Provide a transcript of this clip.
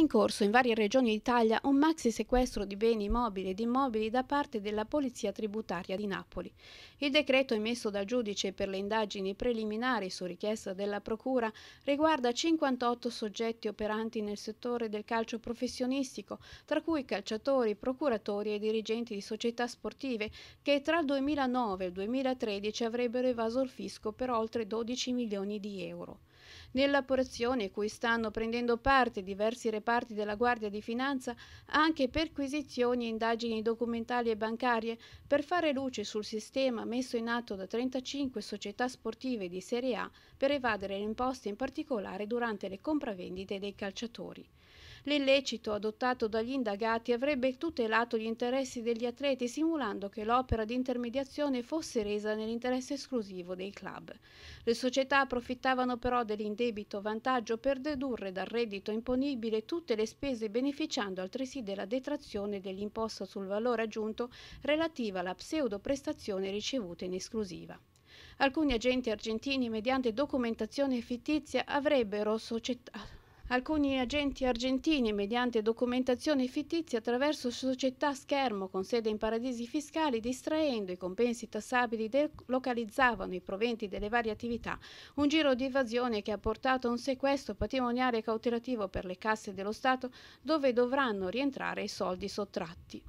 in corso in varie regioni d'Italia un maxi sequestro di beni mobili ed immobili da parte della Polizia Tributaria di Napoli. Il decreto emesso dal giudice per le indagini preliminari su richiesta della Procura riguarda 58 soggetti operanti nel settore del calcio professionistico, tra cui calciatori, procuratori e dirigenti di società sportive che tra il 2009 e il 2013 avrebbero evaso il fisco per oltre 12 milioni di euro nell'operazione cui stanno prendendo parte diversi reparti della Guardia di Finanza, anche perquisizioni e indagini documentali e bancarie per fare luce sul sistema messo in atto da 35 società sportive di Serie A per evadere le imposte in particolare durante le compravendite dei calciatori. L'illecito adottato dagli indagati avrebbe tutelato gli interessi degli atleti simulando che l'opera di intermediazione fosse resa nell'interesse esclusivo dei club. Le società approfittavano però dell'indebito vantaggio per dedurre dal reddito imponibile tutte le spese beneficiando altresì della detrazione dell'imposta sul valore aggiunto relativa alla pseudoprestazione ricevuta in esclusiva. Alcuni agenti argentini mediante documentazione fittizia avrebbero società Alcuni agenti argentini, mediante documentazione fittizia attraverso società schermo con sede in paradisi fiscali, distraendo i compensi tassabili, delocalizzavano i proventi delle varie attività. Un giro di evasione che ha portato a un sequestro patrimoniale cautelativo per le casse dello Stato, dove dovranno rientrare i soldi sottratti.